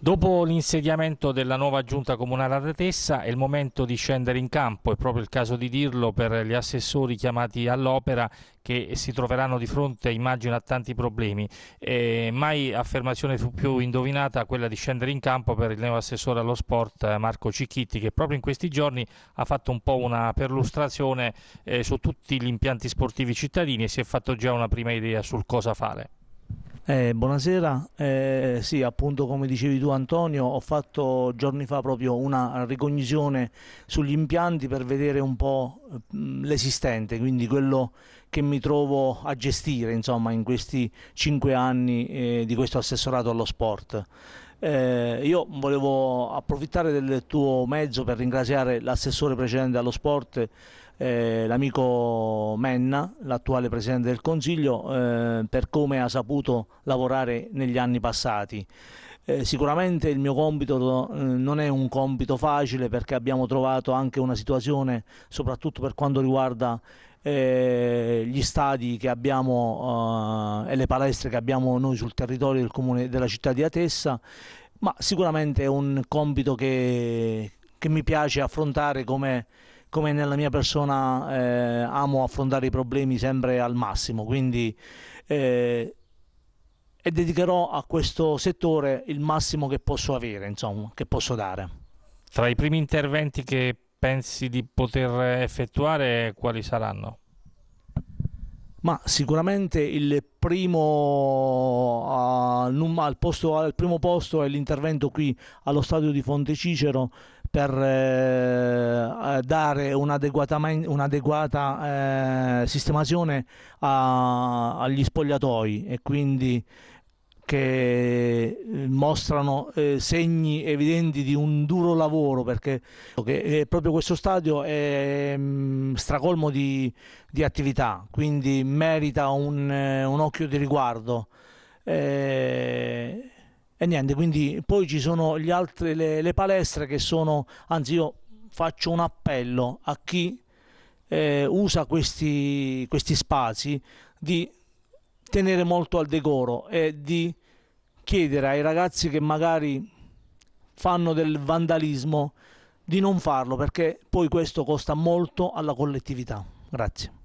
Dopo l'insediamento della nuova giunta comunale ad Atessa è il momento di scendere in campo, è proprio il caso di dirlo per gli assessori chiamati all'opera che si troveranno di fronte, immagino, a tanti problemi. Eh, mai affermazione fu più indovinata quella di scendere in campo per il nuovo assessore allo sport eh, Marco Cicchitti che proprio in questi giorni ha fatto un po' una perlustrazione eh, su tutti gli impianti sportivi cittadini e si è fatto già una prima idea sul cosa fare. Eh, buonasera, eh, sì appunto come dicevi tu Antonio ho fatto giorni fa proprio una ricognizione sugli impianti per vedere un po' mm, l'esistente, quindi quello che mi trovo a gestire insomma, in questi cinque anni eh, di questo assessorato allo sport. Eh, io volevo approfittare del tuo mezzo per ringraziare l'assessore precedente allo sport, eh, l'amico Menna, l'attuale presidente del Consiglio, eh, per come ha saputo lavorare negli anni passati. Eh, sicuramente il mio compito eh, non è un compito facile perché abbiamo trovato anche una situazione, soprattutto per quanto riguarda eh, gli stadi che abbiamo eh, e le palestre che abbiamo noi sul territorio del comune, della città di Atessa, ma sicuramente è un compito che, che mi piace affrontare come come nella mia persona eh, amo affrontare i problemi sempre al massimo, quindi eh, e dedicherò a questo settore il massimo che posso avere, insomma, che posso dare. Tra i primi interventi che pensi di poter effettuare, quali saranno? Ma sicuramente il primo uh, al, posto, al, primo posto è l'intervento qui allo stadio di Fonte Cicero per eh, dare un'adeguata, un'adeguata eh, sistemazione a, agli spogliatoi e quindi che eh, mostrano eh, segni evidenti di un duro lavoro perché eh, proprio questo stadio è mm, stracolmo di, di, attività quindi merita un, un occhio di riguardo e, e, niente quindi poi ci sono gli altri, le, le, palestre che sono anzi io faccio un appello a chi eh, usa questi, questi spazi di tenere molto al decoro e di chiedere ai ragazzi che magari fanno del vandalismo di non farlo perché poi questo costa molto alla collettività. Grazie.